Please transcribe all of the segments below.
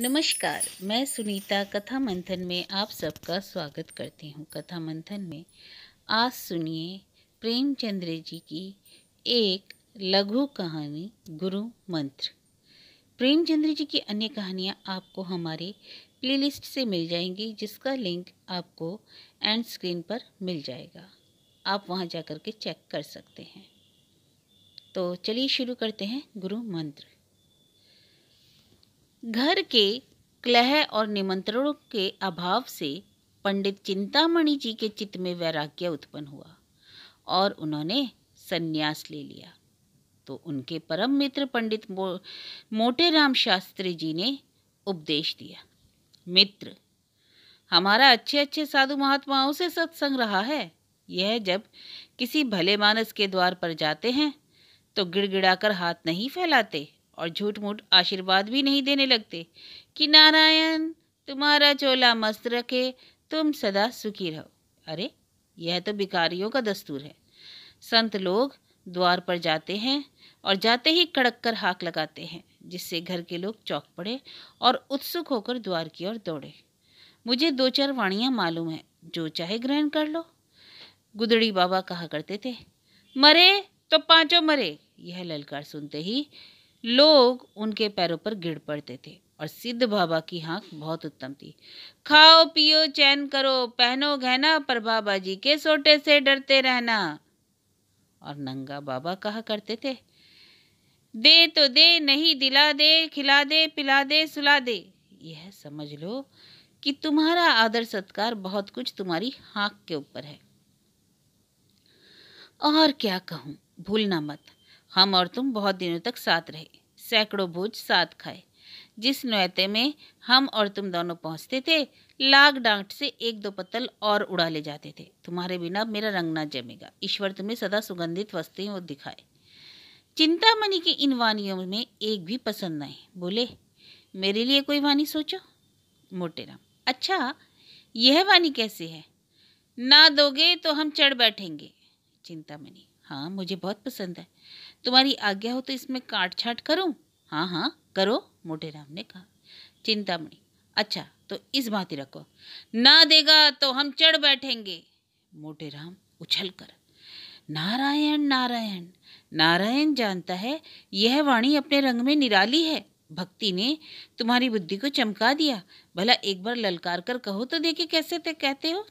नमस्कार मैं सुनीता कथा मंथन में आप सबका स्वागत करती हूँ कथा मंथन में आज सुनिए प्रेमचंद्र जी की एक लघु कहानी गुरु मंत्र प्रेमचंद्र जी की अन्य कहानियाँ आपको हमारे प्लेलिस्ट से मिल जाएंगी जिसका लिंक आपको एंड स्क्रीन पर मिल जाएगा आप वहाँ जा कर के चेक कर सकते हैं तो चलिए शुरू करते हैं गुरु मंत्र घर के क्लह और निमंत्रणों के अभाव से पंडित चिंतामणि जी के चित्त में वैराग्य उत्पन्न हुआ और उन्होंने संन्यास ले लिया तो उनके परम मित्र पंडित मो, मोटे राम शास्त्री जी ने उपदेश दिया मित्र हमारा अच्छे अच्छे साधु महात्माओं से सत्संग रहा है यह जब किसी भले मानस के द्वार पर जाते हैं तो गिड़गिड़ाकर हाथ नहीं फैलाते और झूठ मूठ आशीर्वाद भी नहीं देने लगते कि नारायण तुम्हारा चोला मस्त रखे तुम सदा सुखी रहो अरे यह तो भिकारियों का दस्तूर है संत लोग द्वार पर जाते हैं और जाते ही कड़क कर हाक लगाते हैं जिससे घर के लोग चौक पड़े और उत्सुक होकर द्वार की ओर दौड़े मुझे दो चार वाणियाँ मालूम है जो चाहे ग्रहण कर लो गुदड़ी बाबा कहा करते थे मरे तो पांचों मरे यह ललकार सुनते ही लोग उनके पैरों पर गिर पड़ते थे और सिद्ध बाबा की हाँक बहुत उत्तम थी खाओ पियो चैन करो पहनो गहना पर बाबा जी के सोटे से डरते रहना और नंगा बाबा कहा करते थे दे तो दे नहीं दिला दे खिला दे पिला दे सुला दे यह समझ लो कि तुम्हारा आदर सत्कार बहुत कुछ तुम्हारी हाँक के ऊपर है और क्या कहूं भूलना मत हम और तुम बहुत दिनों तक साथ रहे सैकड़ों भोज साथ खाए जिस नौते में हम और तुम दोनों पहुंचते थे लाग डांट से एक दो पत्तल और उड़ा ले जाते थे तुम्हारे बिना मेरा रंग ना जमेगा ईश्वर तुम्हें सदा सुगंधित वस्तुएं और दिखाए चिंतामणि की इन वानियों में एक भी पसंद नहीं बोले मेरे लिए कोई वाणी सोचो मोटेराम अच्छा यह वाणी कैसी है ना दोगे तो हम चढ़ बैठेंगे चिंतामणि हाँ मुझे बहुत पसंद है तुम्हारी आज्ञा हो तो इसमें काट छाट करो हाँ हाँ करो मोटे राम ने कहा चिंतामणि अच्छा तो इस बात ही रखो ना देगा तो हम चढ़ बैठेंगे मोटे राम उछल कर नारायण नारायण नारायण जानता है यह वाणी अपने रंग में निराली है भक्ति ने तुम्हारी बुद्धि को चमका दिया भला एक बार ललकार कर कहो तो देखे कैसे ते कहते हो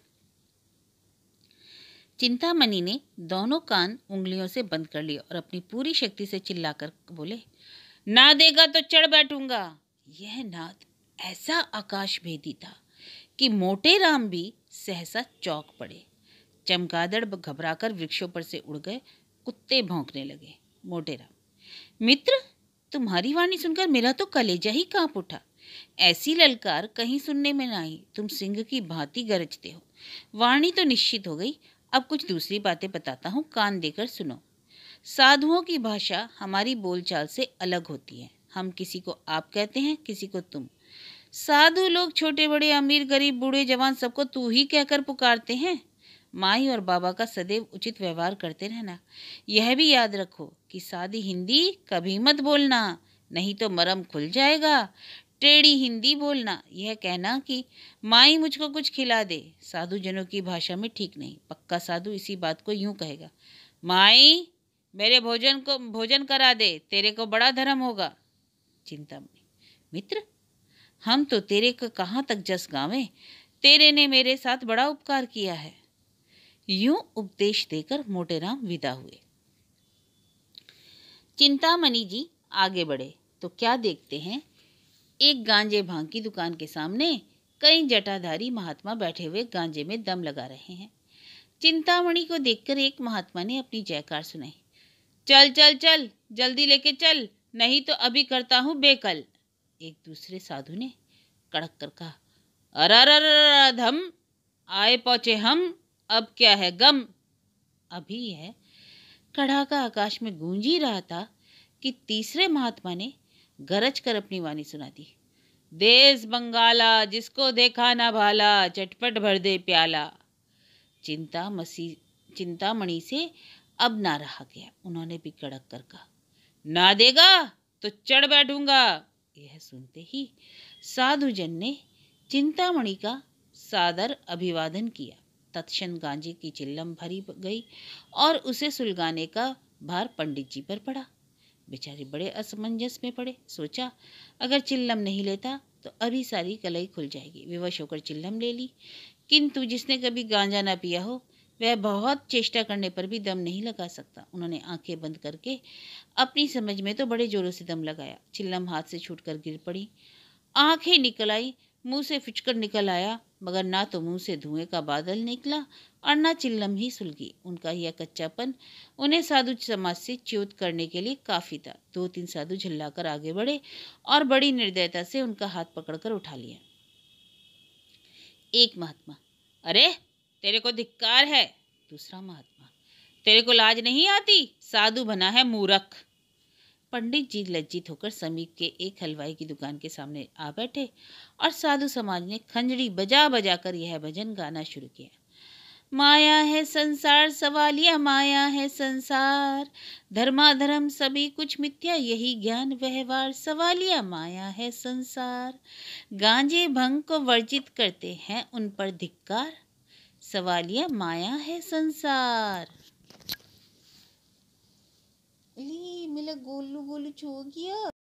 चिंतामणि ने दोनों कान उंगलियों से बंद कर लिए और अपनी पूरी शक्ति से चिल्लाकर बोले ना देगा तो चढ़ बैठूंगा यह नाद ऐसा आकाश भेदी था कि मोटे राम भी सहसा चौक पड़े चमगादड़ घबराकर वृक्षों पर से उड़ गए कुत्ते भौंकने लगे मोटे राम मित्र तुम्हारी वाणी सुनकर मेरा तो कलेजा ही कांप उठा ऐसी ललकार कहीं सुनने में ना आई तुम सिंह की भांति गरजते हो वाणी तो निश्चित हो गई अब कुछ दूसरी बातें बताता हूँ कान देकर सुनो साधुओं की भाषा हमारी बोलचाल से अलग होती है हम किसी को आप कहते हैं किसी को तुम साधु लोग छोटे बड़े अमीर गरीब बूढ़े जवान सबको तू ही कहकर पुकारते हैं माई और बाबा का सदैव उचित व्यवहार करते रहना यह भी याद रखो कि सादी हिंदी कभी मत बोलना नहीं तो मरम खुल जाएगा टेढ़ी हिंदी बोलना यह कहना कि माई मुझको कुछ खिला दे साधु जनों की भाषा में ठीक नहीं पक्का साधु इसी बात को यूं कहेगा माई मेरे भोजन को भोजन करा दे तेरे को बड़ा धर्म होगा चिंता में मित्र हम तो तेरे को कहाँ तक जस गावें तेरे ने मेरे साथ बड़ा उपकार किया है यूं उपदेश देकर मोटेराम विदा हुए चिंतामणि जी आगे बढ़े तो क्या देखते हैं एक गांजे भांग की दुकान के सामने कई जटाधारी महात्मा बैठे हुए गांजे में दम लगा रहे हैं चिंतामणि को देखकर एक महात्मा ने अपनी जयकार सुनाई चल चल चल जल्दी लेके चल नहीं तो अभी करता हूँ बेकल एक दूसरे साधु ने कड़क कर कहा अरा धम आए पहुंचे हम अब क्या है गम अभी यह कड़ा का आकाश में गूंज ही रहा था कि तीसरे महात्मा ने गरज कर अपनी वाणी सुना दी देश बंगाला जिसको देखा ना भाला चटपट भर दे प्याला चिंता मसी चिंतामणि से अब ना रहा गया उन्होंने भी कड़क कर कहा ना देगा तो चढ़ बैठूंगा यह सुनते ही साधु जन ने चिंतामणि का सादर अभिवादन किया तत्क्षण गांजे की चिल्लम भरी गई और उसे सुलगाने का भार पंडित जी पर पड़ा बेचारे बड़े असमंजस में पड़े सोचा अगर चिल्लम नहीं लेता तो अभी सारी कलई खुल जाएगी विवश होकर चिल्लम ले ली किंतु जिसने कभी गांजा ना पिया हो वह बहुत चेष्टा करने पर भी दम नहीं लगा सकता उन्होंने आंखें बंद करके अपनी समझ में तो बड़े जोरों से दम लगाया चिल्लम हाथ से छूट गिर पड़ी आँखें निकल आई मुँह से फिचकर निकल आया मगर ना तो मुंह से धुएं का बादल निकला और ना चिल्लम ही सुलगी उनका यह कच्चापन उन्हें साधु समाज से च्योत करने के लिए काफ़ी था दो तीन साधु झल्लाकर आगे बढ़े और बड़ी निर्दयता से उनका हाथ पकड़कर उठा लिया एक महात्मा अरे तेरे को धिक्कार है दूसरा महात्मा तेरे को लाज नहीं आती साधु बना है मूरख पंडित जी लज्जित होकर समीप के एक हलवाई की दुकान के सामने आ बैठे और साधु समाज ने खंजड़ी बजा बजा कर यह भजन गाना शुरू किया माया है संसार सवालिया माया है संसार धर्माधर्म सभी कुछ मिथ्या यही ज्ञान व्यवहार सवालिया माया है संसार गांजे भंग को वर्जित करते हैं उन पर धिक्कार सवालिया माया है संसार ले मेरा गोलू गोलू छो गया